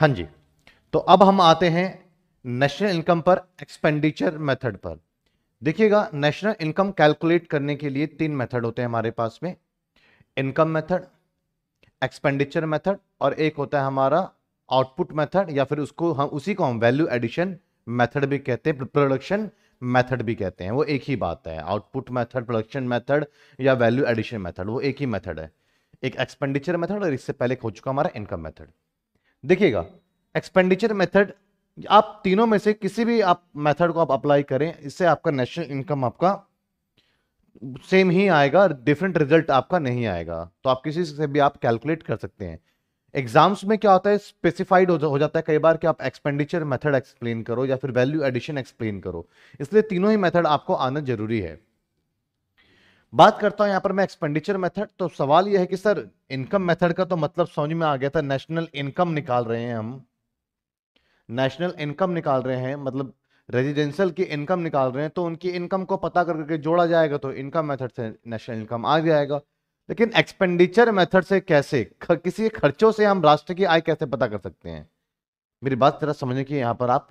हाँ जी तो अब हम आते हैं नेशनल इनकम पर एक्सपेंडिचर मेथड पर देखिएगा नेशनल इनकम कैलकुलेट करने के लिए तीन मेथड होते हैं हमारे पास में इनकम मेथड एक्सपेंडिचर मेथड और एक होता है हमारा आउटपुट मेथड या फिर उसको हम उसी को हम वैल्यू एडिशन मेथड भी कहते हैं प्रोडक्शन मेथड भी कहते हैं वो एक ही बात है आउटपुट मेथड प्रोडक्शन मेथड या वैल्यू एडिशन मेथड वो एक ही मेथड है एक एक्सपेंडिचर मेथड और इससे पहले हो चुका हमारा इनकम मेथड देखिएगा एक्सपेंडिचर मेथड आप तीनों में से किसी भी आप मेथड को आप अप्लाई करें इससे आपका नेशनल इनकम आपका सेम ही आएगा डिफरेंट रिजल्ट आपका नहीं आएगा तो आप किसी से भी आप कैलकुलेट कर सकते हैं एग्जाम्स में क्या होता है स्पेसिफाइड हो, जाता है कई बार कि आप एक्सपेंडिचर मेथड एक्सप्लेन करो या फिर वैल्यू एडिशन एक्सप्लेन करो इसलिए तीनों ही मेथड आपको आना जरूरी है बात करता हूं यहां पर मैं एक्सपेंडिचर मेथड तो सवाल यह है कि सर इनकम मेथड का तो मतलब समझ में आ गया था नेशनल इनकम निकाल रहे हैं हम नेशनल इनकम निकाल रहे हैं मतलब रेजिडेंशियल की इनकम निकाल रहे हैं तो उनकी इनकम को पता करके जोड़ा जाएगा तो इनकम मेथड से नेशनल इनकम आ जाएगा लेकिन एक्सपेंडिचर मेथड से कैसे किसी खर्चों से हम राष्ट्र की आय कैसे पता कर सकते हैं मेरी बात जरा समझने की यहाँ पर आप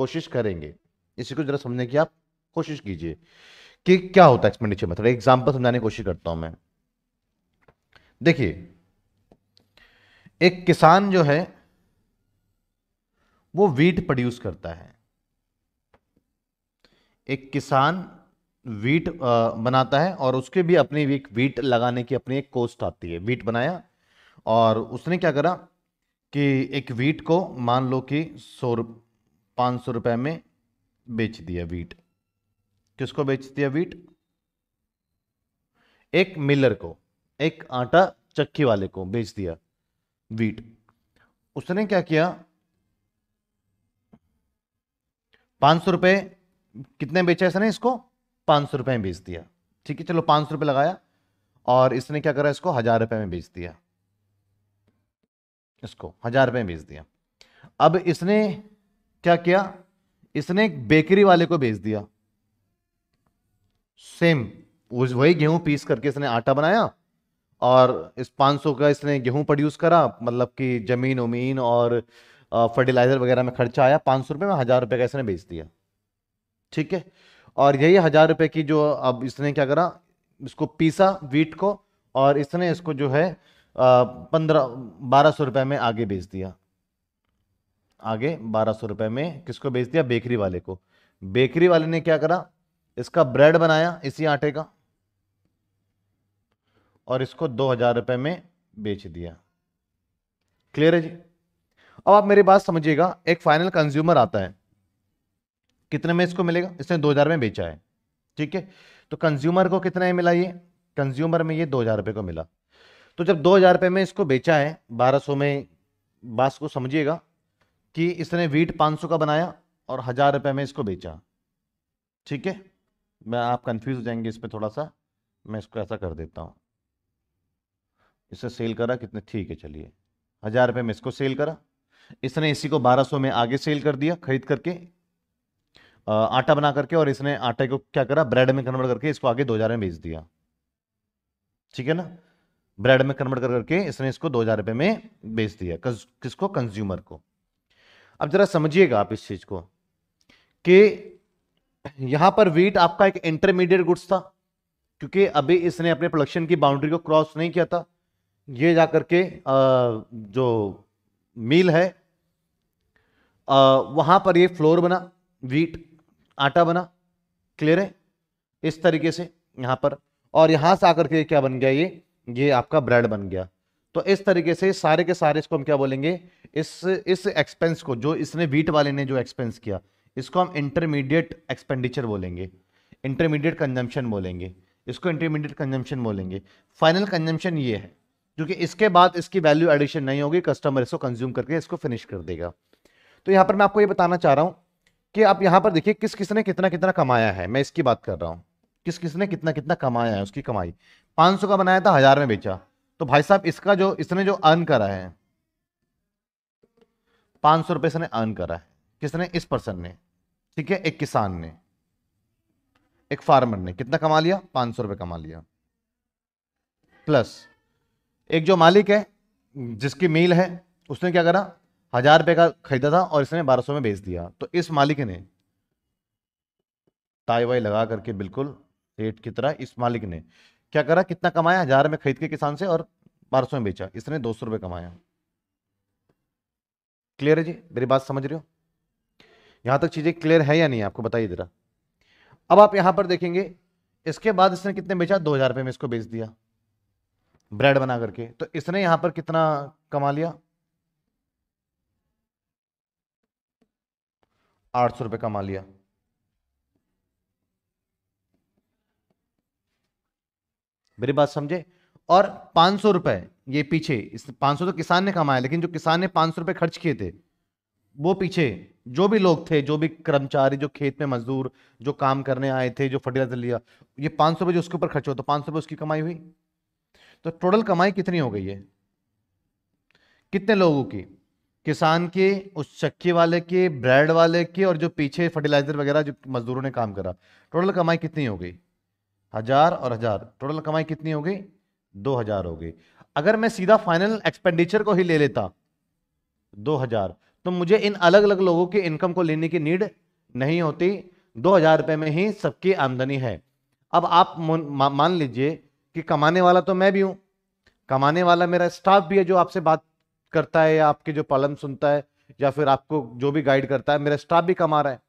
कोशिश करेंगे इसी को जरा समझने की आप कोशिश कीजिए कि क्या होता है एक्सपेंडिचर मेथड एग्जाम्पल समझाने की कोशिश करता हूं मैं देखिए एक किसान जो है वो वीट प्रोड्यूस करता है एक किसान वीट बनाता है और उसके भी अपनी एक वीट लगाने की अपनी एक कोस्ट आती है वीट बनाया और उसने क्या करा कि एक वीट को मान लो कि सौ पाँच सौ रुपये में बेच दिया वीट किसको बेचती है वीट एक मिलर को एक आटा चक्की वाले को बेच दिया वीट उसने क्या किया पांच सौ रुपए कितने बेचा इसने इसको पांच सौ रुपए में बेच दिया ठीक है चलो पांच सौ रुपए लगाया और इसने क्या करा इसको हजार रुपए में बेच दिया इसको हजार रुपए में बेच दिया अब इसने क्या किया इसने एक बेकरी वाले को बेच दिया सेम वही गेहूं पीस करके इसने आटा बनाया और इस 500 का इसने गेहूं प्रोड्यूस करा मतलब कि जमीन उमीन और फर्टिलाइजर वगैरह में खर्चा आया पाँच सौ रुपये में हज़ार रुपये का इसने बेच दिया ठीक है और यही हज़ार रुपये की जो अब इसने क्या करा इसको पीसा वीट को और इसने इसको जो है पंद्रह बारह सौ रुपये में आगे बेच दिया आगे बारह सौ रुपये में किसको बेच दिया बेकरी वाले को बेकरी वाले ने क्या करा इसका ब्रेड बनाया इसी आटे का और इसको दो हजार रुपये में बेच दिया क्लियर है जी अब आप मेरी बात समझिएगा एक फाइनल कंज्यूमर आता है कितने में इसको मिलेगा इसने दो हजार में बेचा है ठीक है तो कंज्यूमर को कितने में मिला ये कंज्यूमर में ये दो हजार रुपये को मिला तो जब दो हजार रुपये में इसको बेचा है बारह सौ में बात को समझिएगा कि इसने वीट पाँच सौ का बनाया और हजार रुपये में इसको बेचा ठीक है मैं आप कंफ्यूज हो जाएंगे इसमें थोड़ा सा मैं इसको ऐसा कर देता हूँ इसे सेल करा कितने ठीक है चलिए हज़ार रुपये में इसको सेल करा इसने इसी को 1200 में आगे सेल कर दिया खरीद करके आटा बना करके और इसने आटे को क्या करा ब्रेड में कन्वर्ट करके इसको आगे दो हज़ार में बेच दिया ठीक है ना ब्रेड में कन्वर्ट कर करके इसने इसको दो हज़ार रुपये में बेच दिया किसको कंज्यूमर को अब ज़रा समझिएगा आप इस चीज़ को कि यहां पर वीट आपका एक इंटरमीडिएट गुड्स था क्योंकि अभी इसने अपने प्रोडक्शन की बाउंड्री को क्रॉस नहीं किया था ये जाकर के जो मिल है वहां पर ये फ्लोर बना वीट आटा बना क्लियर है इस तरीके से यहां पर और यहां से आकर के क्या बन गया ये ये आपका ब्रेड बन गया तो इस तरीके से सारे के सारे इसको हम क्या बोलेंगे इस इस एक्सपेंस को जो इसने वीट वाले ने जो एक्सपेंस किया इसको हम इंटरमीडिएट एक्सपेंडिचर बोलेंगे इंटरमीडिएट कंजम्पशन बोलेंगे इसको इंटरमीडिएट कंजम्पशन बोलेंगे फाइनल कंजम्पशन ये है क्योंकि इसके बाद इसकी वैल्यू एडिशन नहीं होगी कस्टमर इसको कंज्यूम करके इसको फिनिश कर देगा तो यहाँ पर मैं आपको ये बताना चाह रहा हूँ कि आप यहाँ पर देखिए किस किसने कितना कितना कमाया है मैं इसकी बात कर रहा हूँ किस किसने कितना कितना कमाया है उसकी कमाई 500 का बनाया था हजार में बेचा तो भाई साहब इसका जो इसने जो अर्न करा है पाँच सौ रुपये इसने अर्न करा है किसने इस पर्सन ने ठीक है एक किसान ने एक फार्मर ने कितना कमा लिया पांच सौ रुपये कमा लिया प्लस एक जो मालिक है जिसकी मील है उसने क्या करा हजार रुपए का खरीदा था और इसने बारह सौ में बेच दिया तो इस मालिक ने टाई वाई लगा करके बिल्कुल रेट की तरह इस मालिक ने क्या करा कितना कमाया हजार में खरीद के किसान से और बारह सौ में बेचा इसने दो सौ रुपये कमाया क्लियर है जी मेरी बात समझ रहे हो यहां तक चीज़ें क्लियर है या नहीं आपको बताइए ज़रा अब आप यहां पर देखेंगे इसके बाद इसने कितने बेचा दो हज़ार रुपये में इसको बेच दिया ब्रेड बना करके तो इसने यहां पर कितना कमा लिया आठ सौ रुपये कमा लिया मेरी बात समझे और पांच सौ रुपए ये पीछे इस सौ तो किसान ने कमाया लेकिन जो किसान ने पांच सौ रुपए खर्च किए थे वो पीछे जो भी लोग थे जो भी कर्मचारी जो खेत में मजदूर जो काम करने आए थे जो फर्टिलाइजर लिया ये पाँच सौ रुपये जो उसके ऊपर खर्च हो तो पांच सौ रुपये उसकी कमाई हुई तो टोटल कमाई कितनी हो गई है कितने लोगों की किसान के उस चक्की वाले के ब्रेड वाले के और जो पीछे फर्टिलाइजर वगैरह जो मजदूरों ने काम करा टोटल कमाई कितनी हो गई हजार और हजार टोटल कमाई कितनी हो गई दो हजार हो गई अगर मैं सीधा फाइनल एक्सपेंडिचर को ही ले लेता दो हजार तो मुझे इन अलग अलग लोगों की इनकम को लेने की नीड नहीं होती दो हजार रुपये में ही सबकी आमदनी है अब आप मान लीजिए कि कमाने वाला तो मैं भी हूँ कमाने वाला मेरा स्टाफ भी है जो आपसे बात करता है या आपके जो पालन सुनता है या फिर आपको जो भी गाइड करता है मेरा स्टाफ भी कमा रहा है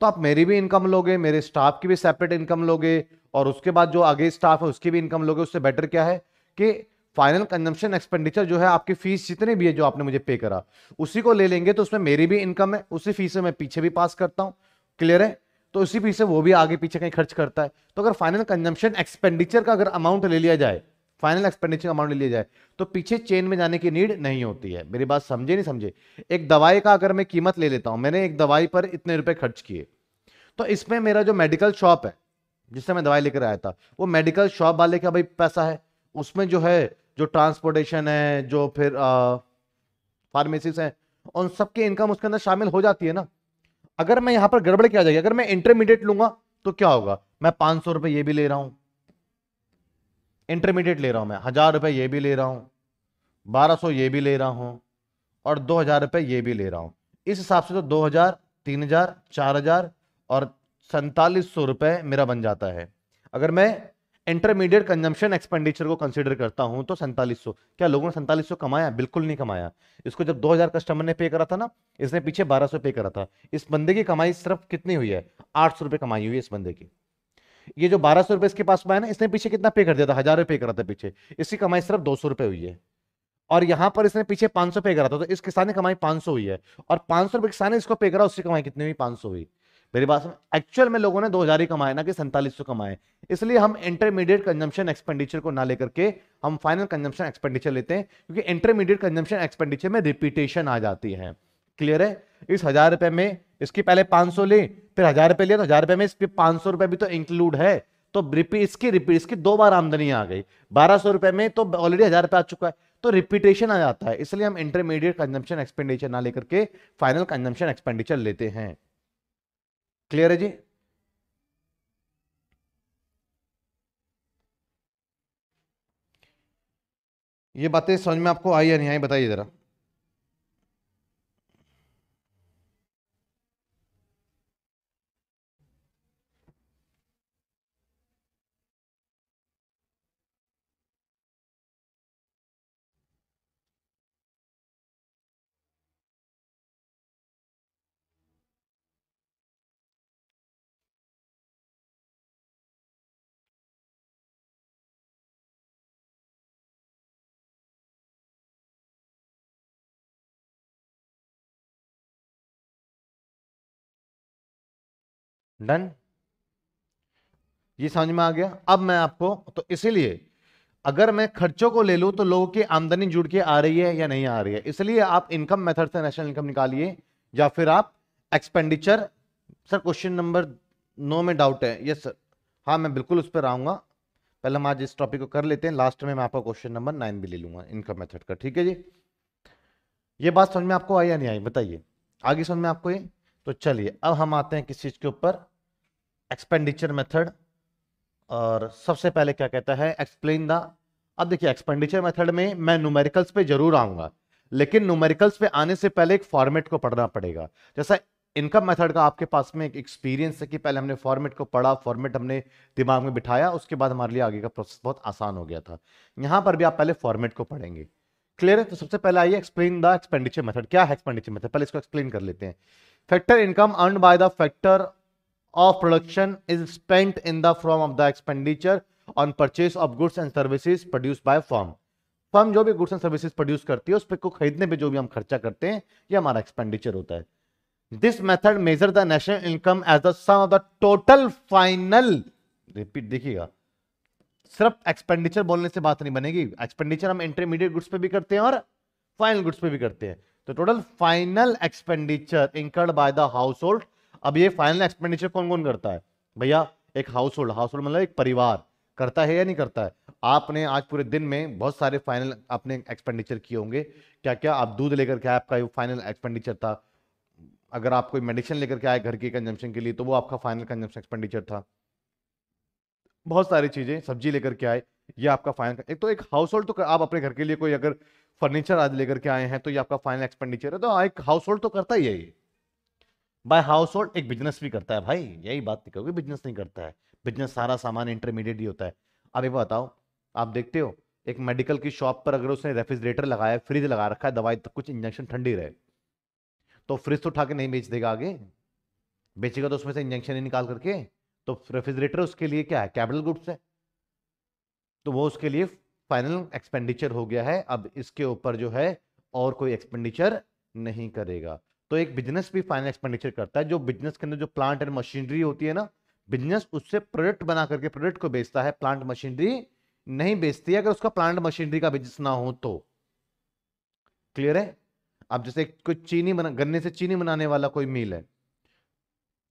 तो आप मेरी भी इनकम लोगे मेरे स्टाफ की भी सेपरेट इनकम लोगे और उसके बाद जो आगे स्टाफ है उसकी भी इनकम लोगे उससे बेटर क्या है कि फाइनल कंजम्पशन एक्सपेंडिचर जो है आपकी फीस जितनी भी है जो आपने मुझे पे करा उसी को ले लेंगे तो उसमें मेरी भी इनकम है उसी फीस से मैं पीछे भी पास करता हूँ क्लियर है तो उसी फीस से वो भी आगे पीछे कहीं खर्च करता है तो अगर फाइनल कंजम्पशन एक्सपेंडिचर का अगर अमाउंट ले लिया जाए फाइनल एक्सपेंडिचर अमाउंट ले लिया जाए तो पीछे चेन में जाने की नीड नहीं होती है मेरी बात समझे नहीं समझे एक दवाई का अगर मैं कीमत ले लेता हूँ मैंने एक दवाई पर इतने रुपये खर्च किए तो इसमें मेरा जो मेडिकल शॉप है जिससे मैं दवाई लेकर आया था वो मेडिकल शॉप वाले का भाई पैसा है उसमें जो है जो ट्रांसपोर्टेशन है जो फिर फार्मेसिस हैं उन सबके इनकम उसके अंदर शामिल हो जाती है ना अगर मैं यहाँ पर गड़बड़ क्या जाएगी अगर मैं इंटरमीडिएट लूंगा तो क्या होगा मैं पांच सौ रुपए ये भी ले रहा हूँ इंटरमीडिएट ले रहा हूँ मैं हजार रुपये ये भी ले रहा हूँ बारह सौ ये भी ले रहा हूँ और दो हजार रुपये ये भी ले रहा हूँ इस हिसाब से तो दो हजार तीन हजार चार हजार और सैतालीस सौ रुपये मेरा बन जाता है अगर मैं इंटरमीडिएट कंजम्पशन एक्सपेंडिचर को कंसिडर करता हूं तो सैंतालीस क्या लोगों ने सैंतालीस कमाया बिल्कुल नहीं कमाया इसको जब 2000 कस्टमर ने पे करा था ना इसने पीछे 1200 पे करा था इस बंदे की कमाई सिर्फ कितनी हुई है आठ सौ कमाई हुई है इस बंदे की ये जो बारह सौ इसके पास में ना इसने पीछे कितना पे कर दिया था हजार पे करा था पीछे इसकी कमाई सिर्फ दो सौ हुई है और यहाँ पर इसने पीछे पांच पे करा था तो इस किसान ने कमाई पांच हुई है और सौ रुपए किसान ने इसको पे करा उसकी कमाई कितनी हुई पांच हुई मेरी बात समझ एक्चुअल में लोगों ने दो हजार ही कमाए ना कि सैंतालीस सौ कमाए इसलिए हम इंटरमीडिएट कंजम्पशन एक्सपेंडिचर को ना लेकर के हम फाइनल कंजम्पशन एक्सपेंडिचर लेते हैं क्योंकि इंटरमीडिएट कंजम्पशन एक्सपेंडिचर में रिपीटेशन आ जाती है क्लियर है इस हजार रुपए में इसकी पहले पांच सौ ली फिर हजार रुपए लिया तो हजार रुपए में इसके पांच सौ रुपए भी तो इंक्लूड है तो इसकी रिपीट इसकी दो बार आमदनी आ गई बारह सौ रुपए में तो ऑलरेडी हजार रुपए आ चुका है तो रिपीटेशन आ जाता है इसलिए हम इंटरमीडिएट कंजम्पशन एक्सपेंडिचर ना लेकर के फाइनल कंजम्पशन एक्सपेंडिचर लेते हैं क्लियर है जी ये बातें समझ में आपको आई या नहीं आई बताइए ज़रा डन ये समझ में आ गया अब मैं आपको तो इसीलिए अगर मैं खर्चों को ले लूं तो लोगों की आमदनी जुड़ के आ रही है या नहीं आ रही है इसलिए आप इनकम मेथड से नेशनल इनकम निकालिए या फिर आप एक्सपेंडिचर सर क्वेश्चन नंबर नो में डाउट है यस सर हाँ मैं बिल्कुल उस पर आऊंगा पहले हम आज इस टॉपिक को कर लेते हैं लास्ट में मैं आपका क्वेश्चन नंबर नाइन भी ले लूंगा इनकम मेथड का ठीक है जी ये बात समझ में आपको आई या नहीं आई बताइए आगे समझ में आपको ये तो चलिए अब हम आते हैं किस चीज़ के ऊपर एक्सपेंडिचर मेथड और सबसे पहले क्या कहता है एक्सप्लेन द अब देखिए एक्सपेंडिचर मेथड में मैं न्यूमेरिकल्स पे जरूर आऊंगा लेकिन न्यूमेरिकल्स पे आने से पहले एक फॉर्मेट को पढ़ना पड़ेगा जैसा इनकम मेथड का आपके पास में एक एक्सपीरियंस है कि पहले हमने फॉर्मेट को पढ़ा फॉर्मेट हमने दिमाग में बिठाया उसके बाद हमारे लिए आगे का प्रोसेस बहुत आसान हो गया था यहां पर भी आप पहले फॉर्मेट को पढ़ेंगे क्लियर है तो सबसे पहले आइए एक्सप्लेन द एक्सपेंडिचर मेथड क्या है एक्सपेंडिचर मेथड पहले इसको एक्सप्लेन कर लेते हैं factor income earn by the factor of production is spent in the form of the expenditure on purchase of goods and services produce by firm firm जो भी goods and services produce करती है उस पर को खरीदने पे जो भी हम खर्चा करते हैं ये हमारा एक्सपेंडिचर होता है this method measure the national income as the sum of the total final repeat देखिएगा सिर्फ एक्सपेंडिचर बोलने से बात नहीं बनेगी एक्सपेंडिचर हम इंटरमीडिएट गुड्स पे भी करते हैं और फाइनल गुड्स पे भी करते हैं तो total final expenditure incurred by the household अब ये फाइनल एक्सपेंडिचर कौन कौन करता है भैया एक हाउस होल्ड हाउस होल्ड मतलब एक परिवार करता है या नहीं करता है आपने आज पूरे दिन में बहुत सारे फाइनल आपने एक्सपेंडिचर किए होंगे क्या क्या आप दूध लेकर के आए आपका फाइनल एक्सपेंडिचर था अगर आप कोई मेडिसिन लेकर के आए घर के कंजम्पशन के लिए तो वो आपका फाइनल कंजम्पशन एक्सपेंडिचर था बहुत सारी चीज़ें सब्जी लेकर के आए ये आपका फाइनल एक तो एक हाउस होल्ड तो कर, आप अपने घर के लिए कोई अगर फर्नीचर आज लेकर के आए हैं तो ये आपका फाइनल एक्सपेंडिचर है तो हाँ, एक हाउस होल्ड तो करता ही है ये बाय हाउस होल्ड एक बिजनेस भी करता है भाई यही बात नहीं करोगे बिजनेस नहीं करता है बिजनेस सारा सामान इंटरमीडिएट ही होता है अब एक बताओ आप देखते हो एक मेडिकल की शॉप पर अगर उसने रेफ्रिजरेटर लगाया फ्रिज लगा रखा है दवाई तो कुछ इंजेक्शन ठंडी रहे तो फ्रिज तो उठा के नहीं बेच देगा आगे बेचेगा तो उसमें से इंजेक्शन ही निकाल करके तो रेफ्रिजरेटर उसके लिए क्या है कैपिटल गुड्स है तो वो उसके लिए फाइनल एक्सपेंडिचर हो गया है अब इसके ऊपर जो है और कोई एक्सपेंडिचर नहीं करेगा तो एक बिजनेस भी फाइनल एक्सपेंडिचर करता है जो बिजनेस के अंदर जो प्लांट एंड मशीनरी होती है ना बिजनेस उससे प्रोडक्ट बना करके प्रोडक्ट को बेचता है प्लांट मशीनरी नहीं बेचती अगर उसका प्लांट मशीनरी का बिजनेस ना हो तो क्लियर है अब जैसे कोई चीनी बना गन्ने से चीनी बनाने वाला कोई मिल है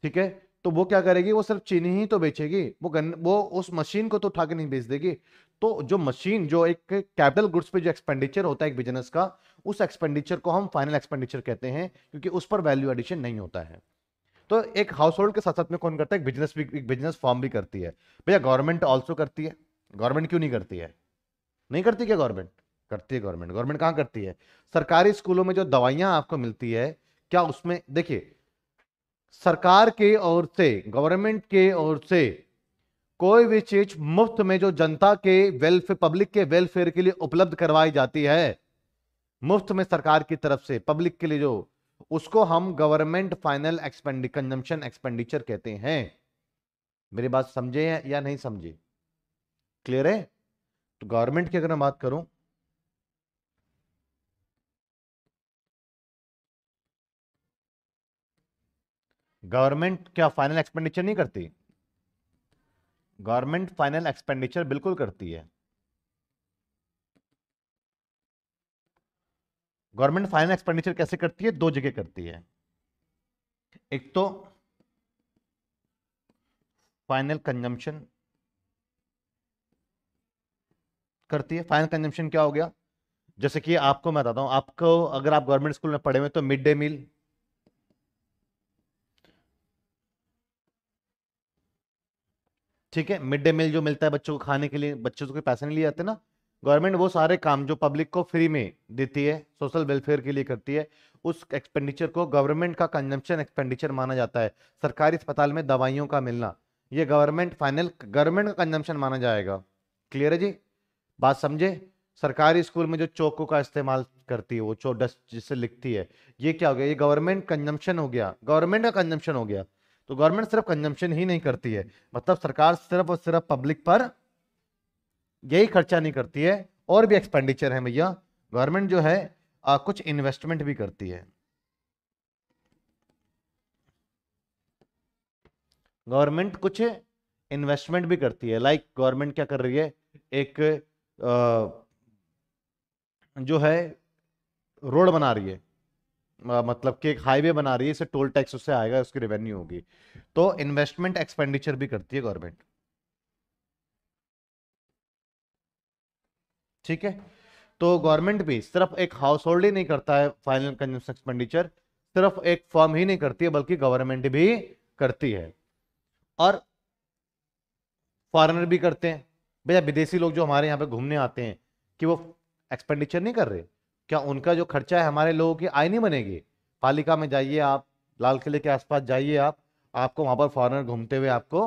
ठीक है तो वो क्या करेगी वो सिर्फ चीनी ही तो बेचेगी वो गन्ने वो उस मशीन को तो उठा के नहीं बेच देगी तो जो मशीन जो एक कैपिटल गुड्स पे जो एक्सपेंडिचर होता है एक बिजनेस का उस एक्सपेंडिचर को हम फाइनल एक्सपेंडिचर कहते हैं क्योंकि उस पर वैल्यू एडिशन नहीं होता है तो एक हाउस होल्ड के साथ साथ में कौन करता है बिजनेस भी एक बिजनेस फॉर्म भी करती है भैया गवर्नमेंट ऑल्सो करती है गवर्नमेंट क्यों नहीं करती है नहीं करती क्या गवर्नमेंट करती है गवर्नमेंट गवर्नमेंट कहाँ करती है सरकारी स्कूलों में जो दवाइयाँ आपको मिलती है क्या उसमें देखिए सरकार के ओर से गवर्नमेंट के ओर से कोई भी चीज मुफ्त में जो जनता के वेलफेयर पब्लिक के वेलफेयर के लिए उपलब्ध करवाई जाती है मुफ्त में सरकार की तरफ से पब्लिक के लिए जो उसको हम government final expenditure consumption expenditure कहते हैं मेरी बात समझे या नहीं समझे क्लियर है तो गवर्नमेंट की अगर मैं बात करूं गवर्नमेंट क्या फाइनल एक्सपेंडिचर नहीं करती गवर्नमेंट फाइनल एक्सपेंडिचर बिल्कुल करती है गवर्नमेंट फाइनल एक्सपेंडिचर कैसे करती है दो जगह करती है एक तो फाइनल कंजम्पशन करती है फाइनल कंजम्पशन क्या हो गया जैसे कि आपको मैं बताता हूं आपको अगर आप गवर्नमेंट स्कूल में पढ़े हुए तो मिड डे मील ठीक है मिड डे मील जो मिलता है बच्चों को खाने के लिए बच्चों से तो कोई पैसे नहीं लिए जाते ना गवर्नमेंट वो सारे काम जो पब्लिक को फ्री में देती है सोशल वेलफेयर के लिए करती है उस एक्सपेंडिचर को गवर्नमेंट का कंजम्पशन एक्सपेंडिचर माना जाता है सरकारी अस्पताल में दवाइयों का मिलना ये गवर्नमेंट फाइनल गवर्नमेंट का कंजम्पशन माना जाएगा क्लियर है जी बात समझे सरकारी स्कूल में जो चौकों का इस्तेमाल करती है वो चो डस्ट जिससे लिखती है ये क्या हो गया ये गवर्नमेंट कंजम्पशन हो गया गवर्नमेंट का कंजम्पशन हो गया तो गवर्नमेंट सिर्फ कंजम्पशन ही नहीं करती है मतलब सरकार सिर्फ और सिर्फ पब्लिक पर यही खर्चा नहीं करती है और भी एक्सपेंडिचर है भैया गवर्नमेंट जो है आ, कुछ इन्वेस्टमेंट भी करती है गवर्नमेंट कुछ इन्वेस्टमेंट भी करती है लाइक like, गवर्नमेंट क्या कर रही है एक आ, जो है रोड बना रही है मतलब कि एक हाईवे बना रही है इसे टोल टैक्स उससे आएगा उसकी रेवेन्यू होगी तो इन्वेस्टमेंट एक्सपेंडिचर भी करती है गवर्नमेंट ठीक है तो गवर्नमेंट भी सिर्फ एक हाउस होल्ड ही नहीं करता है फाइनल कंजम्पशन एक्सपेंडिचर सिर्फ एक फॉर्म ही नहीं करती है बल्कि गवर्नमेंट भी करती है और फॉरेनर भी करते हैं भैया विदेशी लोग जो हमारे यहाँ पे घूमने आते हैं कि वो एक्सपेंडिचर नहीं कर रहे क्या उनका जो खर्चा है हमारे लोगों की आय नहीं बनेगी पालिका में जाइए आप लाल किले के आसपास जाइए आप आपको वहाँ पर फॉरनर घूमते हुए आपको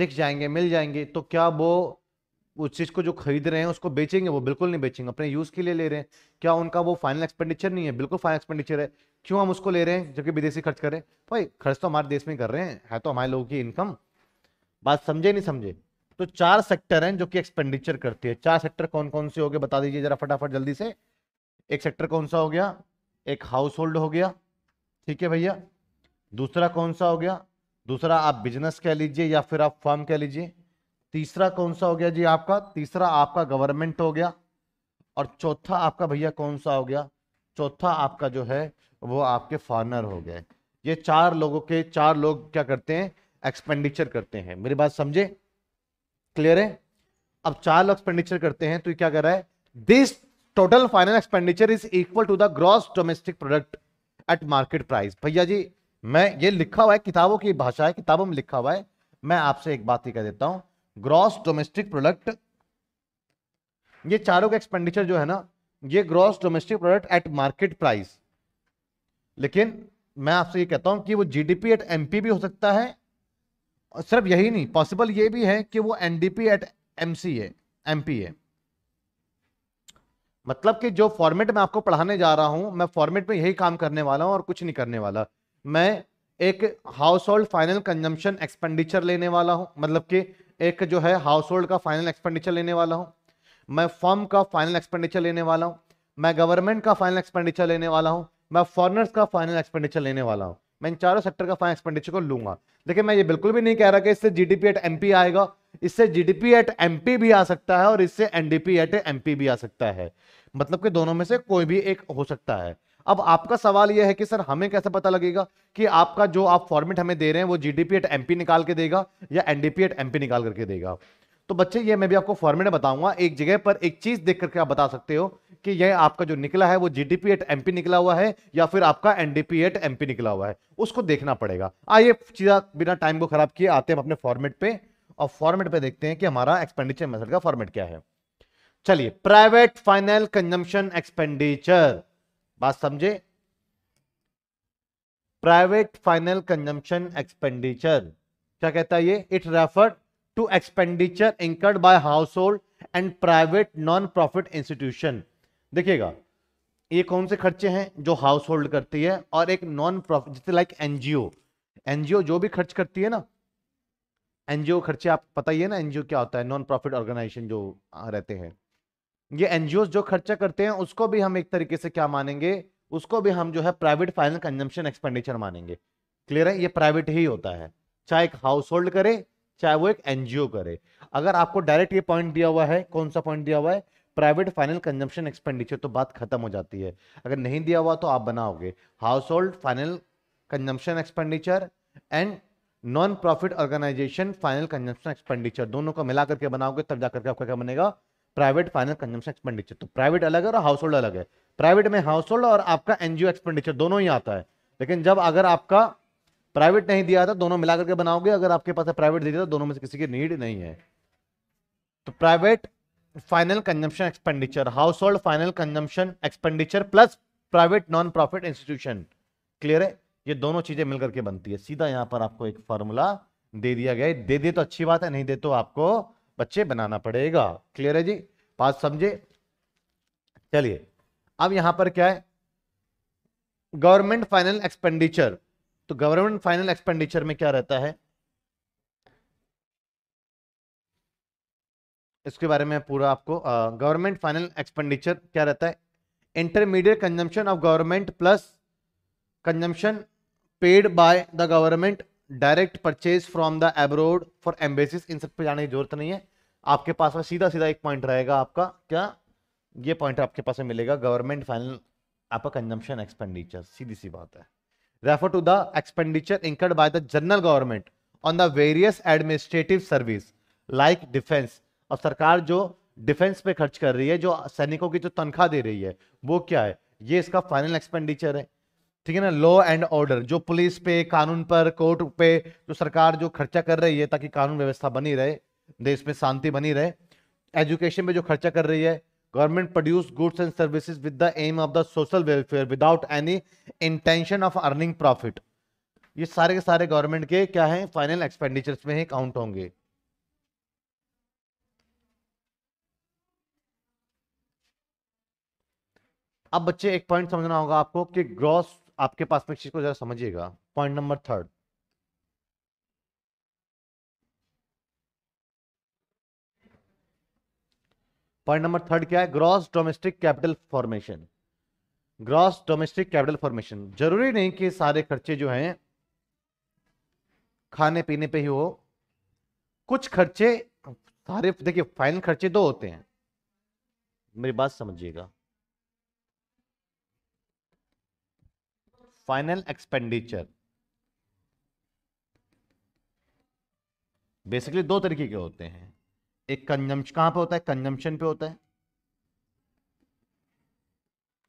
दिख जाएंगे मिल जाएंगे तो क्या वो उस चीज़ को जो खरीद रहे हैं उसको बेचेंगे वो बिल्कुल नहीं बेचेंगे अपने यूज़ के लिए ले रहे हैं क्या उनका वो फाइनल एक्सपेंडिचर नहीं है बिल्कुल फाइनल एक्सपेंडिचर है क्यों हम उसको ले रहे हैं जबकि विदेशी खर्च कर रहे हैं भाई खर्च तो हमारे देश में कर रहे हैं है तो हमारे लोगों की इनकम बात समझे नहीं समझे तो चार सेक्टर हैं जो कि एक्सपेंडिचर करती है चार सेक्टर कौन कौन से हो गए बता दीजिए जरा फटाफट जल्दी से एक सेक्टर कौन सा हो गया एक हाउस होल्ड हो गया ठीक है भैया दूसरा कौन सा हो गया दूसरा आप बिजनेस कह लीजिए या फिर आप फर्म कह लीजिए तीसरा कौन सा हो गया जी आपका तीसरा आपका गवर्नमेंट हो गया और चौथा आपका भैया कौन सा हो गया चौथा आपका जो है वो आपके फॉरनर हो गए ये चार लोगों के चार लोग क्या करते हैं एक्सपेंडिचर करते हैं मेरी बात समझे क्लियर है अब चार लोग एक्सपेंडिचर करते हैं तो क्या कर रहा है this total final expenditure is equal to the gross domestic product at market price भैया जी मैं ये लिखा हुआ है किताबों की भाषा है किताबों में लिखा हुआ है मैं आपसे एक बात ही कह देता हूं ग्रॉस डोमेस्टिक प्रोडक्ट ये चारों का एक्सपेंडिचर जो है ना ये gross domestic product at market price लेकिन मैं आपसे ये कहता हूं कि वो जीडीपी एट एमपी भी हो सकता है और सिर्फ यही नहीं पॉसिबल ये भी है कि वो एनडीपी एट एमसी है एमपी है मतलब कि जो फॉर्मेट मैं आपको पढ़ाने जा रहा हूं मैं फॉर्मेट में यही काम करने वाला हूं और कुछ नहीं करने वाला मैं एक household final consumption expenditure लेने वाला हूं मतलब कि एक जो है हाउस होल्ड का फाइनल एक्सपेंडिचर लेने वाला हूं मैं फर्म का फाइनल एक्सपेंडिचर लेने वाला हूं मैं गवर्नमेंट का फाइनल एक्सपेंडिचर लेने वाला हूं मैं फॉरनर्स का फाइनल एक्सपेंडिचर लेने वाला हूं मैं इन चारों सेक्टर का फाइन एक्सपेंडिचर को लूंगा लेकिन मैं ये बिल्कुल भी नहीं कह रहा कि इससे जीडीपी एट एमपी आएगा इससे जीडीपी एट एमपी भी आ सकता है और इससे एनडीपी एट एमपी भी आ सकता है मतलब कि दोनों में से कोई भी एक हो सकता है अब आपका सवाल यह है कि सर हमें कैसे पता लगेगा कि आपका जो आप फॉर्मेट हमें दे रहे हैं वो जीडीपी एट एमपी निकाल के देगा या एनडीपी एट एमपी निकाल करके देगा तो बच्चे ये मैं भी आपको फॉर्मेट बताऊंगा एक जगह पर एक चीज देख करके आप बता सकते हो कि यह आपका जो निकला है वो जीडीपी एट एमपी निकला हुआ है या फिर आपका एनडीपी एट एमपी निकला हुआ है उसको देखना पड़ेगा आइए चीजा बिना टाइम को खराब किए आते हैं अपने फॉर्मेट पे और फॉर्मेट पे देखते हैं कि हमारा एक्सपेंडिचर मेथड का फॉर्मेट क्या है चलिए प्राइवेट फाइनल कंजम्पशन एक्सपेंडिचर बात समझे प्राइवेट फाइनल कंजम्पशन एक्सपेंडिचर क्या कहता है ये it referred to expenditure incurred by household and private non profit institution देखिएगा ये कौन से खर्चे हैं जो हाउस होल्ड करती है और एक नॉन प्रॉफिट जैसे लाइक एनजीओ एनजीओ जो भी खर्च करती है ना एनजीओ खर्चे आप पता ही है ना एनजीओ क्या होता है नॉन प्रॉफिट ऑर्गेनाइजेशन जो रहते हैं ये एनजीओ जो खर्चा करते हैं उसको भी हम एक तरीके से क्या मानेंगे उसको भी हम जो है प्राइवेट फाइनल कंजम्पशन एक्सपेंडिचर मानेंगे क्लियर है ये प्राइवेट ही होता है चाहे एक हाउस होल्ड करे चाहे वो एक एनजीओ करे अगर आपको डायरेक्ट ये पॉइंट दिया हुआ है कौन सा पॉइंट दिया हुआ है प्राइवेट फाइनल कंजम्पशन एक्सपेंडिचर तो बात खत्म हो जाती है अगर नहीं दिया हुआ तो आप बनाओगे household final consumption expenditure and non profit organisation final consumption expenditure दोनों को मिला करके बनाओगे तब जाकर के आपका क्या बनेगा प्राइवेट फाइनल कंजम्पशन एक्सपेंडिचर तो प्राइवेट अलग है और हाउस होल्ड अलग है प्राइवेट में हाउस होल्ड और आपका एनजीओ एक्सपेंडिचर दोनों ही आता है लेकिन जब अगर आपका प्राइवेट नहीं दिया था दोनों मिलाकर के बनाओगे अगर आपके पास प्राइवेट दे दिया था दोनों में से किसी की नीड नहीं है तो private final consumption expenditure household final consumption expenditure plus private non profit institution clear है ये दोनों चीजें मिलकर के बनती है सीधा यहां पर आपको एक फॉर्मूला दे दिया गया दे दे तो अच्छी बात है नहीं दे तो आपको बच्चे बनाना पड़ेगा क्लियर है जी बात समझे चलिए अब यहां पर क्या है गवर्नमेंट फाइनल एक्सपेंडिचर तो गवर्नमेंट फाइनल एक्सपेंडिचर में क्या रहता है इसके बारे में पूरा आपको गवर्नमेंट फाइनल एक्सपेंडिचर क्या रहता है intermediate consumption of government plus consumption paid by the government direct purchase from the abroad for embassies इन सब पे जाने की जरूरत नहीं है आपके पास में सीधा सीधा एक पॉइंट रहेगा आपका क्या ये पॉइंट आपके पास में मिलेगा गवर्नमेंट फाइनल आपका कंजम्पशन एक्सपेंडिचर सीधी सी बात है refer to the expenditure incurred by the general government on the various administrative service like defence अब सरकार जो डिफेंस पे खर्च कर रही है जो सैनिकों की जो तनख्वाह दे रही है वो क्या है ये इसका फाइनल एक्सपेंडिचर है ठीक है ना लॉ एंड ऑर्डर जो पुलिस पे कानून पर कोर्ट पे जो सरकार जो खर्चा कर रही है ताकि कानून व्यवस्था बनी रहे देश में शांति बनी रहे एजुकेशन पे जो खर्चा कर रही है government produce goods and services with the aim of the social welfare without any intention of earning profit ये सारे के सारे गवर्नमेंट के क्या है फाइनल एक्सपेंडिचर में ही काउंट होंगे अब बच्चे एक पॉइंट समझना होगा आपको कि ग्रॉस आपके पास में चीज को जरा समझिएगा point number third point number third क्या है gross domestic capital formation gross domestic capital formation जरूरी नहीं कि सारे खर्चे जो हैं खाने पीने पे ही हो कुछ खर्चे सारे देखिए फाइनल खर्चे दो तो होते हैं मेरी बात समझिएगा फाइनल एक्सपेंडिचर बेसिकली दो तरीके के होते हैं एक कंजम्पन कहां पे होता है कंजम्पशन पे होता है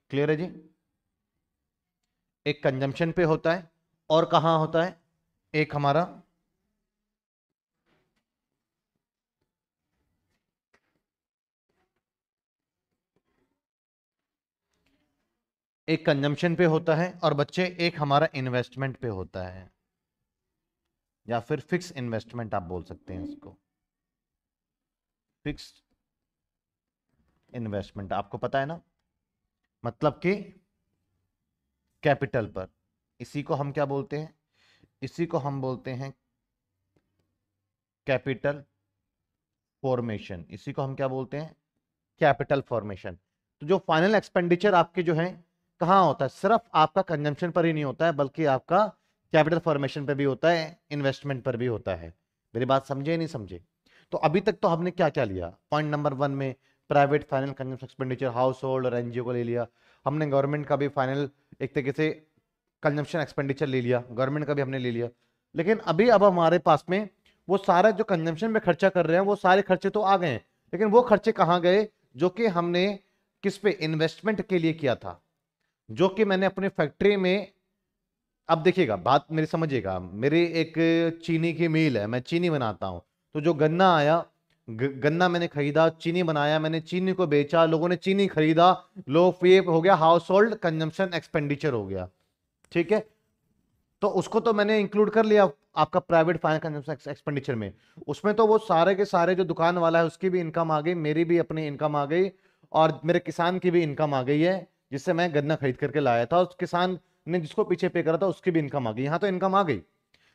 क्लियर है जी एक कंजम्पशन पे होता है और कहां होता है एक हमारा एक कंजम्पशन पे होता है और बच्चे एक हमारा इन्वेस्टमेंट पे होता है या फिर फिक्स इन्वेस्टमेंट आप बोल सकते हैं इसको फिक्स्ड इन्वेस्टमेंट आपको पता है ना मतलब कि कैपिटल पर इसी को हम क्या बोलते हैं इसी को हम बोलते हैं कैपिटल फॉर्मेशन इसी को हम क्या बोलते हैं कैपिटल फॉर्मेशन तो जो फाइनल एक्सपेंडिचर आपके जो है कहाँ होता है सिर्फ आपका कंजम्पशन पर ही नहीं होता है बल्कि आपका कैपिटल फॉर्मेशन पर भी होता है इन्वेस्टमेंट पर भी होता है मेरी बात समझे नहीं समझे तो अभी तक तो हमने क्या क्या लिया पॉइंट नंबर वन में private final consumption expenditure household और एनजीओ को ले लिया हमने गवर्नमेंट का भी फाइनल एक तरीके से कंजम्पशन एक्सपेंडिचर ले लिया गवर्नमेंट का भी हमने ले लिया लेकिन अभी अब हमारे पास में वो सारा जो कंजम्पशन में खर्चा कर रहे हैं वो सारे खर्चे तो आ गए लेकिन वो खर्चे कहाँ गए जो कि हमने किस पे इन्वेस्टमेंट के लिए किया था जो कि मैंने अपने फैक्ट्री में अब देखिएगा बात मेरी समझिएगा मेरी एक चीनी की मील है मैं चीनी बनाता हूँ तो जो गन्ना आया गन्ना मैंने खरीदा चीनी बनाया मैंने चीनी को बेचा लोगों ने चीनी खरीदा लोग ये हो गया हाउस होल्ड कंजम्पशन एक्सपेंडिचर हो गया ठीक है तो उसको तो मैंने इंक्लूड कर लिया आपका प्राइवेट फाइनेंस कंजम्पशन एक्सपेंडिचर में उसमें तो वो सारे के सारे जो दुकान वाला है उसकी भी इनकम आ गई मेरी भी अपनी इनकम आ गई और मेरे किसान की भी इनकम आ गई है जिससे मैं गन्ना खरीद करके लाया था उस किसान ने जिसको पीछे पे करा था उसकी भी इनकम आ गई यहाँ तो इनकम आ गई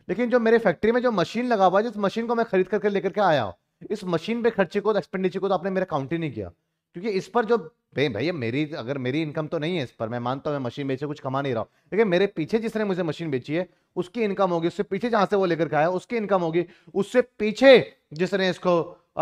लेकिन जो मेरे फैक्ट्री में जो मशीन लगा हुआ है जिस मशीन को मैं खरीद करके लेकर के आया हूँ इस मशीन पे खर्चे को एक्सपेंडिचर को तो आपने मेरा काउंट ही नहीं किया क्योंकि इस पर जो भैया मेरी अगर मेरी इनकम तो नहीं है इस पर मैं मानता हूँ मैं मशीन बेचे कुछ कमा नहीं रहा हूँ लेकिन मेरे पीछे जिसने मुझे मशीन बेची है उसकी इनकम होगी उससे पीछे जहाँ से वो लेकर के आया उसकी इनकम होगी उससे पीछे जिसने इसको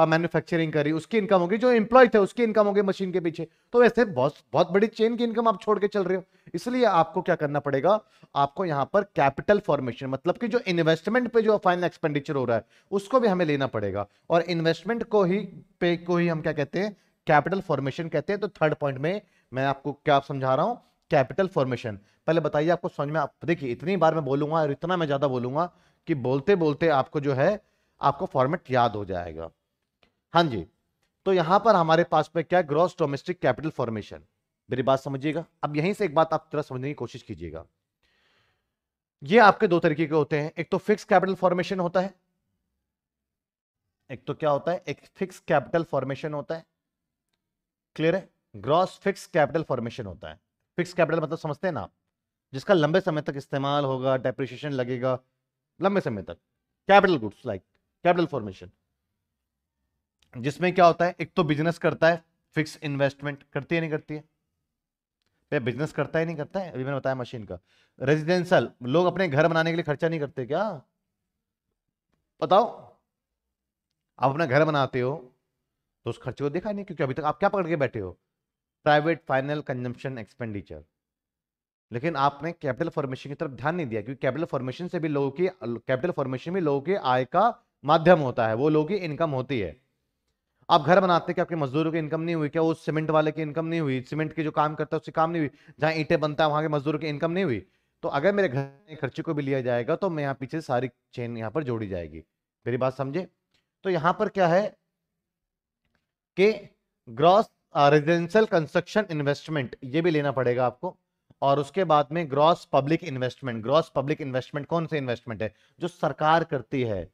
मैन्युफैक्चरिंग करी उसकी इनकम होगी जो इंप्लॉय थे उसकी इनकम होगी मशीन के पीछे तो वैसे बहुत बहुत बड़ी चेन की इनकम आप छोड़ के चल रहे हो इसलिए आपको क्या करना पड़ेगा आपको यहाँ पर कैपिटल फॉर्मेशन मतलब कि जो इन्वेस्टमेंट पे जो फाइनल एक्सपेंडिचर हो रहा है उसको भी हमें लेना पड़ेगा और इन्वेस्टमेंट को ही पे को ही हम क्या कहते हैं कैपिटल फॉर्मेशन कहते हैं तो थर्ड पॉइंट में मैं आपको क्या समझा रहा हूँ कैपिटल फॉर्मेशन पहले बताइए आपको समझ में आप देखिए इतनी बार मैं बोलूंगा और इतना मैं ज्यादा बोलूंगा कि बोलते बोलते आपको जो है आपको फॉर्मेट याद हो जाएगा हाँ जी तो यहां पर हमारे पास में क्या ग्रॉस डोमेस्टिक कैपिटल फॉर्मेशन मेरी बात समझिएगा अब यहीं से एक बात आप तरह समझने की कोशिश कीजिएगा ये आपके दो तरीके के होते हैं एक तो फिक्स कैपिटल फॉर्मेशन होता है एक तो क्या होता है एक फिक्स कैपिटल फॉर्मेशन होता है क्लियर है ग्रॉस फिक्स कैपिटल फॉर्मेशन होता है फिक्स कैपिटल मतलब समझते हैं ना आप जिसका लंबे समय तक इस्तेमाल होगा डेप्रिशिएशन लगेगा लंबे समय तक capital goods like capital formation जिसमें क्या होता है एक तो बिजनेस करता है फिक्स इन्वेस्टमेंट करती है नहीं करती है बिजनेस करता ही नहीं करता है अभी मैंने बताया मशीन का रेजिडेंशियल लोग अपने घर बनाने के लिए खर्चा नहीं करते क्या बताओ आप अपना घर बनाते हो तो उस खर्चे को देखा नहीं क्योंकि अभी तक आप क्या पकड़ के बैठे हो प्राइवेट फाइनल कंजम्पशन एक्सपेंडिचर लेकिन आपने कैपिटल फॉर्मेशन की तरफ ध्यान नहीं दिया क्योंकि कैपिटल फॉर्मेशन से भी लोगों की कैपिटल फॉर्मेशन भी लोगों के आय का माध्यम होता है वो लोगों की इनकम होती है आप घर बनाते कि आपके मजदूरों की इनकम नहीं हुई क्या उस सीमेंट वाले की इनकम नहीं हुई सीमेंट की जो काम करता है उससे काम नहीं हुई जहाँ ईंटे बनता है वहाँ के मजदूरों की इनकम नहीं हुई तो अगर मेरे घर के खर्चे को भी लिया जाएगा तो मैं यहाँ पीछे सारी चेन यहाँ पर जोड़ी जाएगी मेरी बात समझे तो यहाँ पर क्या है कि ग्रॉस रेजिडेंशियल कंस्ट्रक्शन इन्वेस्टमेंट ये भी लेना पड़ेगा आपको और उसके बाद में gross public investment gross public investment कौन से इन्वेस्टमेंट है जो सरकार करती है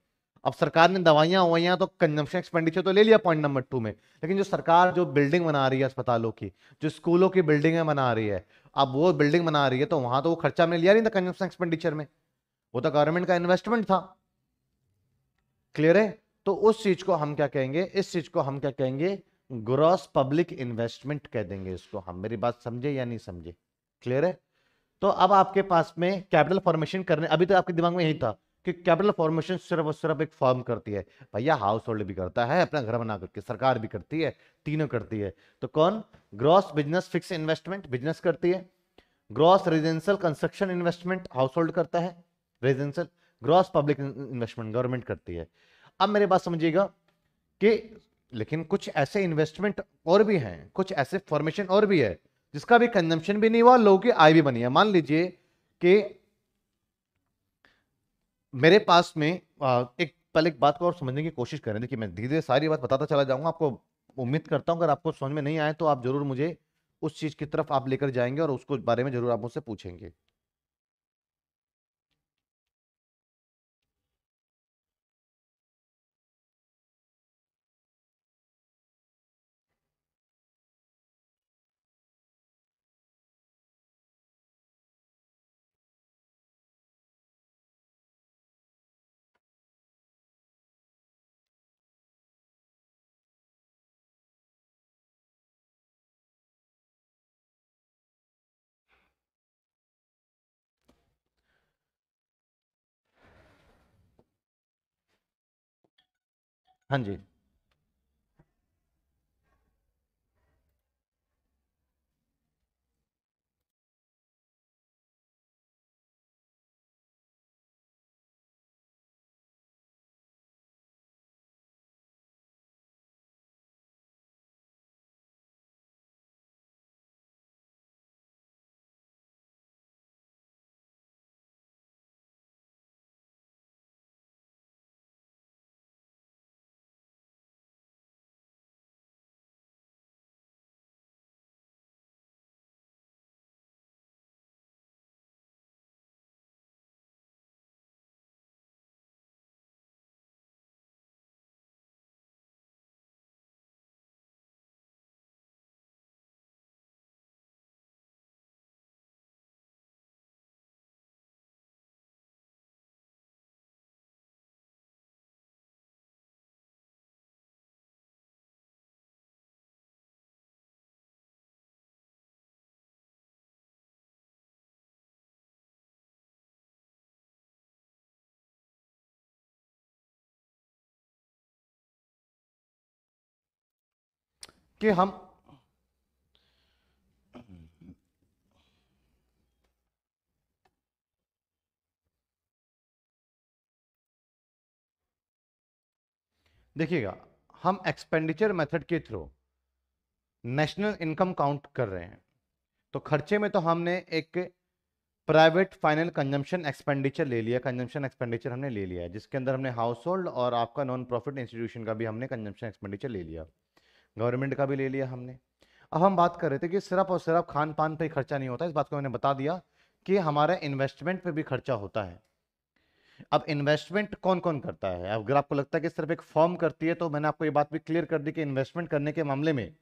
अब सरकार ने दवाइयां ववाइयां तो कंजम्पशन एक्सपेंडिचर तो ले लिया पॉइंट नंबर टू में लेकिन जो सरकार जो बिल्डिंग बना रही है अस्पतालों की जो स्कूलों की बिल्डिंगें बना रही है अब वो बिल्डिंग बना रही है तो वहां तो वो खर्चा में लिया नहीं था कंजम्पशन एक्सपेंडिचर में वो तो गवर्नमेंट का इन्वेस्टमेंट था क्लियर है तो उस चीज को हम क्या कहेंगे इस चीज को हम क्या कहेंगे ग्रॉस पब्लिक इन्वेस्टमेंट कह देंगे इसको हम मेरी बात समझे या नहीं समझे क्लियर है तो अब आपके पास में कैपिटल फॉर्मेशन करने अभी तो आपके दिमाग में यही था कि कैपिटल फॉर्मेशन सिर्फ और सिर्फ एक फॉर्म करती है भैया हाउस होल्ड भी करता है अपना घर बना करके सरकार भी करती है तीनों करती है तो कौन gross business fixed investment business करती है gross residential construction investment household करता है residential gross public investment government करती है अब मेरे बात समझिएगा कि लेकिन कुछ ऐसे इन्वेस्टमेंट और भी हैं कुछ ऐसे फॉर्मेशन और भी है जिसका भी कंजम्पशन भी नहीं हुआ लोगों की आय भी बनी है मान लीजिए कि मेरे पास में एक पहले एक बात को और समझने की कोशिश करें देखिए मैं धीरे धीरे सारी बात बताता चला जाऊंगा आपको उम्मीद करता हूँ अगर आपको समझ में नहीं आए तो आप जरूर मुझे उस चीज़ की तरफ आप लेकर जाएंगे और उसको बारे में जरूर आप मुझसे पूछेंगे हाँ जी कि हम देखिएगा हम एक्सपेंडिचर मेथड के थ्रू नेशनल इनकम काउंट कर रहे हैं तो खर्चे में तो हमने एक प्राइवेट फाइनल कंजम्पशन एक्सपेंडिचर ले लिया कंजम्पशन एक्सपेंडिचर हमने ले लिया है जिसके अंदर हमने हाउस होल्ड और आपका नॉन प्रॉफिट इंस्टीट्यूशन का भी हमने कंजम्पशन एक्सपेंडिचर ले लिया गवर्नमेंट का भी ले लिया हमने अब हम बात कर रहे थे कि सिर्फ और सिर्फ खान पान पर खर्चा नहीं होता इस बात को मैंने बता दिया कि हमारा इन्वेस्टमेंट पर भी खर्चा होता है अब इन्वेस्टमेंट कौन कौन करता है अगर आपको लगता है कि सिर्फ एक फॉर्म करती है तो मैंने आपको ये बात भी क्लियर कर दी कि इन्वेस्टमेंट करने के मामले में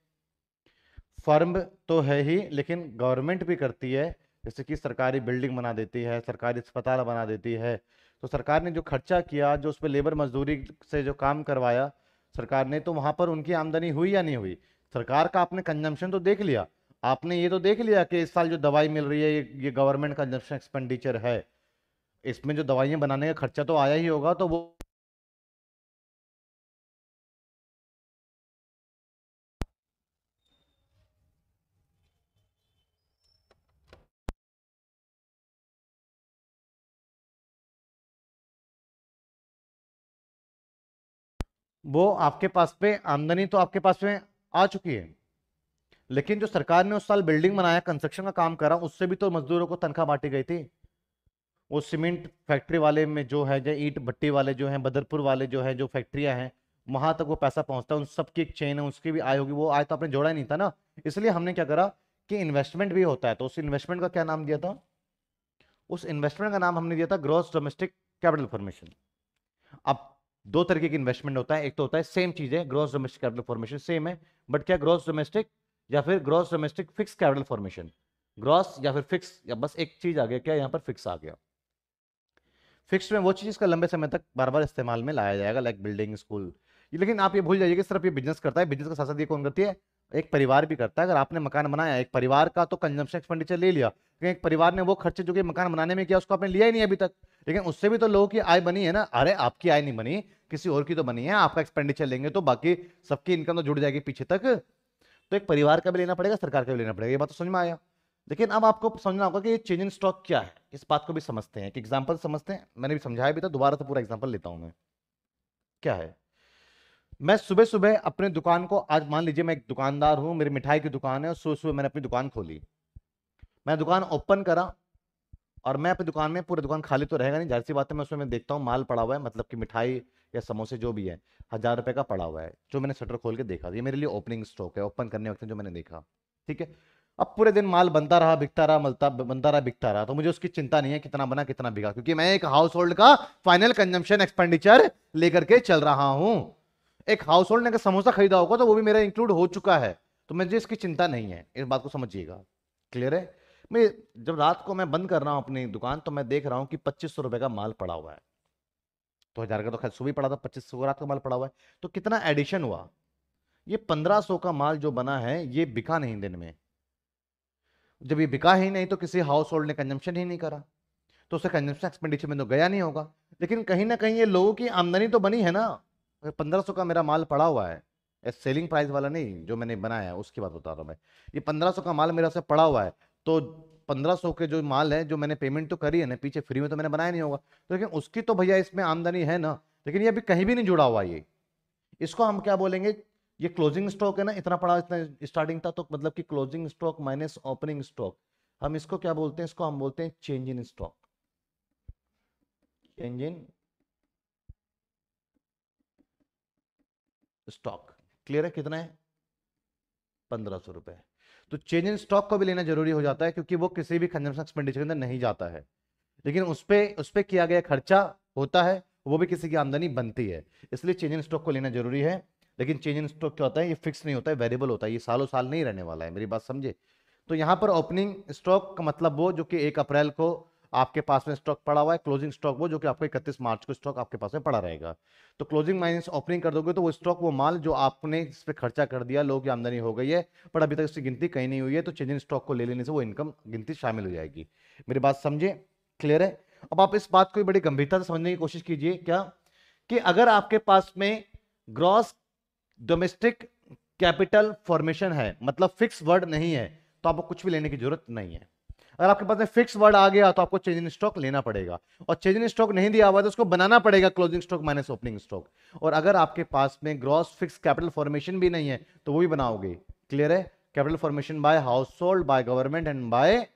फर्म तो है ही लेकिन गवर्नमेंट भी करती है जैसे कि सरकारी बिल्डिंग बना देती है सरकारी अस्पताल बना देती है तो सरकार ने जो खर्चा किया जो उस पर लेबर मजदूरी से जो काम करवाया सरकार ने तो वहां पर उनकी आमदनी हुई या नहीं हुई सरकार का आपने कंजम्पशन तो देख लिया आपने ये तो देख लिया कि इस साल जो दवाई मिल रही है ये, ये गवर्नमेंट कंजम्पशन एक्सपेंडिचर है इसमें जो दवाइयां बनाने का खर्चा तो आया ही होगा तो वो वो आपके पास पे आमदनी तो आपके पास में आ चुकी है लेकिन जो सरकार ने उस साल बिल्डिंग बनाया कंस्ट्रक्शन का काम करा उससे भी तो मजदूरों को तनख्वाह बांटी गई थी वो सीमेंट फैक्ट्री वाले में जो है जो ईट भट्टी वाले जो हैं बदरपुर वाले जो है जो फैक्ट्रियां हैं वहां तक वो पैसा पहुंचता है उन सबकी एक चेन है उसकी भी आय होगी वो आय तो आपने जोड़ा ही नहीं था ना इसलिए हमने क्या करा कि इन्वेस्टमेंट भी होता है तो उस इन्वेस्टमेंट का क्या नाम दिया था उस इन्वेस्टमेंट का नाम हमने दिया था ग्रोस डोमेस्टिक कैपिटल फॉर्मेशन अब दो तरीके की इन्वेस्टमेंट होता है एक तो होता है सेम चीज है gross domestic capital formation same है बट क्या ग्रॉस डोमेस्टिक या फिर gross domestic fixed capital formation gross या फिर फिक्स या बस एक चीज आ गया क्या यहाँ पर फिक्स आ गया फिक्स में वो चीज का लंबे समय तक बार बार इस्तेमाल में लाया जाएगा लाइक बिल्डिंग स्कूल लेकिन आप ये भूल जाइए कि सिर्फ ये बिजनेस करता है बिजनेस का साथ साथ ये कौन करती है एक परिवार भी करता है अगर आपने मकान बनाया एक परिवार का तो कंजम्पशन एक्सपेंडिचर ले लिया लेकिन एक परिवार ने वो खर्चे जो कि मकान बनाने में किया उसको आपने लिया ही नहीं अभी तक लेकिन उससे भी तो लोगों की आय बनी है ना अरे आपकी आय नहीं बनी किसी और की तो बनी है आपका एक्सपेंडिचर लेंगे तो बाकी सबकी इनकम तो जुड़ जाएगी पीछे तक तो एक परिवार का भी लेना पड़ेगा सरकार का भी लेना पड़ेगा ये बात तो समझ में आया लेकिन अब आपको समझना होगा कि ये चेंज इन स्टॉक क्या है इस बात को भी समझते हैं कि एग्जाम्पल समझते हैं मैंने भी समझाया भी था दोबारा से पूरा एग्जाम्पल लेता हूँ मैं क्या है मैं सुबह सुबह अपने दुकान को आज मान लीजिए मैं एक दुकानदार हूँ मेरी मिठाई की दुकान है और सुबह सुबह मैंने अपनी दुकान खोली मैं दुकान ओपन करा और मैं अपनी दुकान में पूरी दुकान खाली तो रहेगा नहीं जाहिर सी बात है मैं उसमें मैं देखता हूँ माल पड़ा हुआ है मतलब कि मिठाई या समोसे जो भी है हज़ार रुपये का पड़ा हुआ है जो मैंने शटर खोल के देखा ये मेरे लिए ओपनिंग स्टॉक है ओपन करने वक्त जो मैंने देखा ठीक है अब पूरे दिन माल बनता रहा बिकता रहा मलता बनता रहा बिकता रहा तो मुझे उसकी चिंता नहीं है कितना बना कितना बिका क्योंकि मैं एक हाउस होल्ड का फाइनल कंजम्पशन एक्सपेंडिचर लेकर के चल रहा हूँ एक हाउस होल्ड ने अगर समोसा खरीदा होगा तो वो भी मेरा इंक्लूड हो चुका है तो मुझे इसकी चिंता नहीं है इस बात को समझिएगा क्लियर है मैं जब रात को मैं बंद कर रहा हूँ अपनी दुकान तो मैं देख रहा हूँ कि पच्चीस सौ रुपए का माल पड़ा हुआ है दो हज़ार का तो खैर सुबह पड़ा था पच्चीस सौ रात का माल पड़ा हुआ है तो कितना एडिशन हुआ ये पंद्रह सौ का माल जो बना है ये बिका नहीं दिन में जब ये बिका ही नहीं तो किसी हाउस होल्ड ने कंजम्पशन ही नहीं करा तो उसे कंजम्पशन एक्सपेंडिचर में तो गया नहीं होगा लेकिन कहीं ना कहीं ये लोगों की आमदनी तो बनी है ना पंद्रह सौ का मेरा माल पड़ा हुआ है सेलिंग प्राइस वाला नहीं जो मैंने बनाया है उसकी बात बता रहा हूँ मैं ये पंद्रह सौ का माल मेरा से पड़ा हुआ है तो 1500 के जो माल है जो मैंने पेमेंट तो करी है ना पीछे फ्री में तो मैंने बनाया नहीं होगा तो लेकिन उसकी तो भैया इसमें आमदनी है ना लेकिन ये अभी कहीं भी नहीं जुड़ा हुआ ये इसको हम क्या बोलेंगे ये क्लोजिंग स्टॉक है ना इतना पड़ा इतना स्टार्टिंग था तो मतलब कि closing stock minus opening stock हम इसको क्या बोलते हैं इसको हम बोलते हैं change in stock change in stock clear है कितना है पंद्रह सौ रुपए तो चेंज इन स्टॉक को भी लेना जरूरी हो जाता है क्योंकि वो किसी भी कंजम्पन एक्सपेंडिचर के अंदर नहीं जाता है लेकिन उस पर उस पर किया गया खर्चा होता है वो भी किसी की आमदनी बनती है इसलिए चेंज इन स्टॉक को लेना जरूरी है लेकिन चेंज इन स्टॉक क्या होता है ये फिक्स नहीं होता है वेरिएबल होता है ये सालों साल नहीं रहने वाला है मेरी बात समझे तो यहाँ पर ओपनिंग स्टॉक का मतलब वो जो कि एक अप्रैल को आपके पास में स्टॉक पड़ा हुआ है क्लोजिंग स्टॉक वो जो कि आपको इकतीस मार्च को स्टॉक आपके पास में पड़ा रहेगा तो क्लोजिंग माइनस ओपनिंग कर दोगे तो वो स्टॉक वो माल जो आपने इस पर खर्चा कर दिया लोगों की आमदनी हो गई है पर अभी तक इसकी गिनती कहीं नहीं हुई है तो चेंजिंग स्टॉक को ले लेने से वो इनकम गिनती शामिल हो जाएगी मेरी बात समझे क्लियर है अब आप इस बात को बड़ी गंभीरता से समझने की कोशिश कीजिए क्या कि अगर आपके पास में ग्रॉस डोमेस्टिक कैपिटल फॉर्मेशन है मतलब फिक्स वर्ड नहीं है तो आपको कुछ भी लेने की जरूरत नहीं है अगर आपके पास में फिक्स वर्ड आ गया तो आपको चेंज इन स्टॉक लेना पड़ेगा और चेंज इन स्टॉक नहीं दिया हुआ तो उसको बनाना पड़ेगा closing stock minus opening stock और अगर आपके पास में ग्रॉस फिक्स कैपिटल फॉर्मेशन भी नहीं है तो वो भी बनाओगे क्लियर है capital formation by household by government and by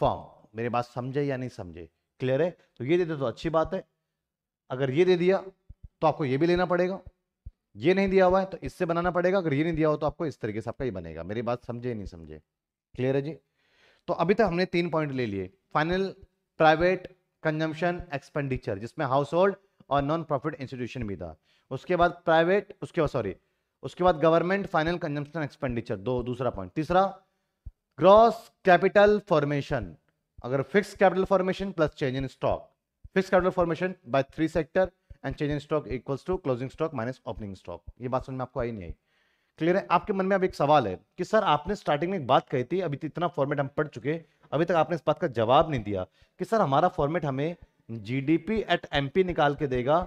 firm मेरे बात समझे या नहीं समझे क्लियर है तो ये दे दे तो अच्छी बात है अगर ये दे दिया तो आपको ये भी लेना पड़ेगा ये नहीं दिया हुआ है तो इससे बनाना पड़ेगा अगर ये नहीं दिया हो तो आपको इस तरीके से आपका ही बनेगा मेरी बात समझे नहीं समझे क्लियर है जी तो अभी तक हमने तीन पॉइंट ले लिए फाइनल प्राइवेट कंजम्पशन एक्सपेंडिचर जिसमें हाउस होल्ड और नॉन प्रॉफिट इंस्टीट्यूशन भी था उसके बाद प्राइवेट उसके सॉरी उसके बाद गवर्नमेंट फाइनल कंजम्पशन एक्सपेंडिचर दो दूसरा पॉइंट तीसरा ग्रॉस कैपिटल फॉर्मेशन अगर fix capital formation plus change in stock fix capital formation by three sector and change in stock equals to closing stock minus opening stock ये बात सुन में आपको आई नहीं I clear है आपके मन में अब एक सवाल है कि सर आपने स्टार्टिंग में एक बात कही थी अभी तो इतना फॉर्मेट हम पढ़ चुके अभी तक आपने इस बात का जवाब नहीं दिया कि सर हमारा फॉर्मेट हमें जीडीपी एट एमपी निकाल के देगा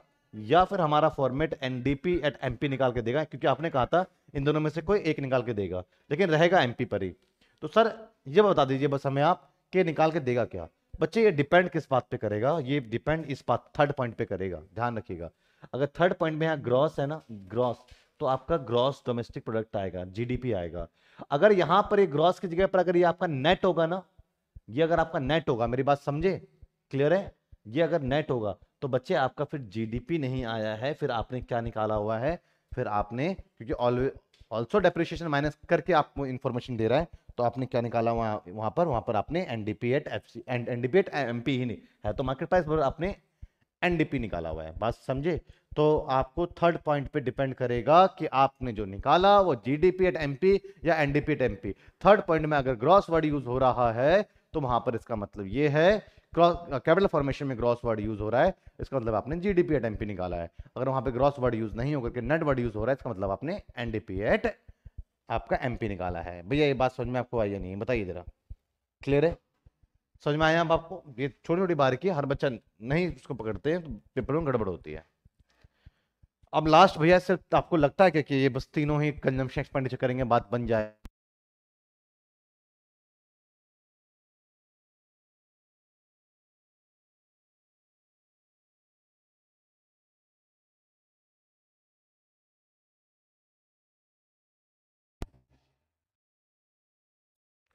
या फिर हमारा फॉर्मेट एनडीपी एट एमपी निकाल के देगा क्योंकि आपने कहा था इन दोनों में से कोई एक निकाल के देगा लेकिन रहेगा एमपी पर ही तो सर ये बता दीजिए बस हमें आप के निकाल के देगा क्या बच्चे ये डिपेंड किस बात पे करेगा ये डिपेंड इस बात थर्ड पॉइंट पे करेगा ध्यान रखिएगा अगर थर्ड पॉइंट में यहाँ ग्रॉस है ना ग्रॉस तो आपका ग्रॉस डोमेस्टिक प्रोडक्ट आएगा जीडीपी आएगा अगर यहां पर ये ग्रॉस की जगह पर अगर ये आपका नेट होगा ना ये अगर आपका नेट होगा मेरी बात समझे क्लियर है ये अगर नेट होगा तो बच्चे आपका फिर जीडीपी नहीं आया है फिर आपने क्या निकाला हुआ है फिर आपने क्योंकि ऑल्सो डेप्रिशिएशन माइनस करके आपको इन्फॉर्मेशन दे रहा है तो आपने क्या निकाला हुआ वहां पर वहां पर आपने NDP at F C NDP at M ही नहीं है तो मार्केट प्राइस पर आपने एनडीपी निकाला हुआ है बात समझे तो आपको थर्ड पॉइंट पे डिपेंड करेगा कि आपने जो निकाला वो जीडीपी एट एमपी या NDP at MP third point में अगर ग्रॉस वर्ड यूज हो रहा है तो वहां पर इसका मतलब ये है कैपिटल फॉर्मेशन uh, में ग्रॉस वर्ड यूज हो रहा है इसका मतलब आपने जीडीपी एट एमपी निकाला है अगर वहां पर ग्रॉस वर्ड यूज नहीं होकर नेट वर्ड यूज हो रहा है इसका मतलब आपने एनडीपी एट आपका एमपी निकाला है भैया ये बात समझ में आपको आई नहीं बताइए जरा क्लियर है समझ में आया आपको ये छोटी छोटी बारीकी हर बच्चा नहीं उसको पकड़ते हैं तो पेपर में गड़बड़ होती है अब लास्ट भैया सिर्फ आपको लगता है क्या कि ये बस तीनों ही कंजम्पशन एक्सपेंडिचर करेंगे बात बन जाए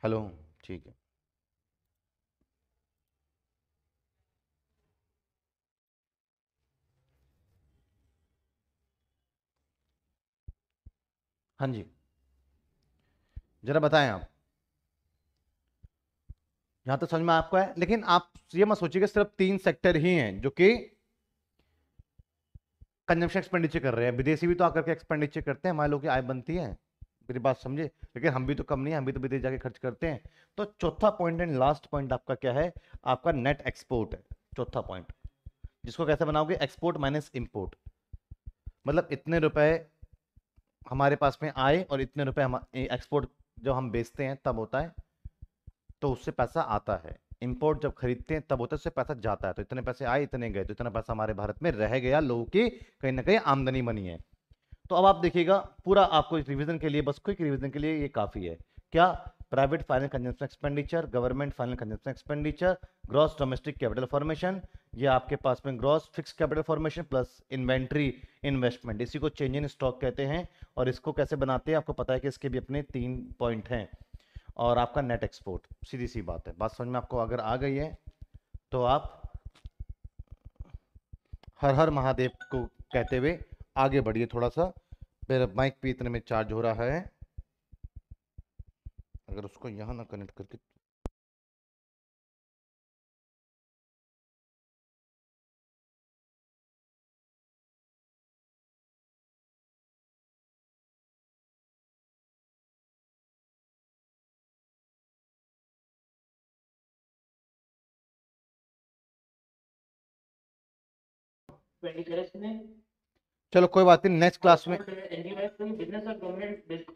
हेलो ठीक है हाँ जी जरा बताएं आप यहां तो समझ में आपको है लेकिन आप ये मत सोचिए कि सिर्फ तीन सेक्टर ही हैं जो कि कंजम्पशन एक्सपेंडिचर कर रहे हैं विदेशी भी तो आकर के एक्सपेंडिचर करते हैं हमारे लोग की आय बनती है मेरी बात समझे लेकिन हम भी तो कम नहीं है हम भी तो विदेश जाके खर्च करते हैं तो चौथा पॉइंट एंड लास्ट पॉइंट आपका क्या है आपका नेट एक्सपोर्ट है चौथा पॉइंट जिसको कैसे बनाओगे एक्सपोर्ट माइनस इम्पोर्ट मतलब इतने रुपए हमारे पास में आए और इतने रुपए हम एक्सपोर्ट जब हम बेचते हैं तब होता है तो उससे पैसा आता है इम्पोर्ट जब खरीदते हैं तब होता है उससे पैसा जाता है तो इतने पैसे आए इतने गए तो इतना पैसा हमारे भारत में रह गया लोगों की कहीं ना कहीं आमदनी बनी है तो अब आप देखिएगा पूरा आपको इस रिविजन के लिए बस क्विक रिविजन के लिए ये काफ़ी है क्या private final consumption expenditure government final consumption expenditure gross domestic capital formation ये आपके पास में gross fix capital formation plus inventory investment इसी को चेंज इन स्टॉक कहते हैं और इसको कैसे बनाते हैं आपको पता है कि इसके भी अपने तीन पॉइंट हैं और आपका नेट एक्सपोर्ट सीधी सी बात है बात समझ में आपको अगर आ गई है तो आप हर हर महादेव को कहते हुए आगे बढ़िए थोड़ा सा फिर माइक भी इतने में चार्ज हो रहा है अगर उसको यहाँ ना कनेक्ट करके चलो कोई बात नहीं नेक्स्ट क्लास में बिजनेस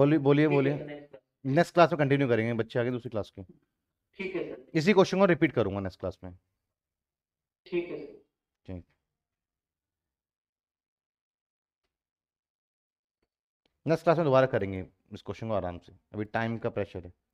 बोलिए बोलिए बोलिए नेक्स्ट क्लास में कंटिन्यू करेंगे बच्चे आगे दूसरी क्लास के ठीक है सर इसी क्वेश्चन को रिपीट करूंगा नेक्स्ट क्लास में ठीक है ठीक नेक्स्ट क्लास में दोबारा करेंगे इस क्वेश्चन को आराम से अभी टाइम का प्रेशर है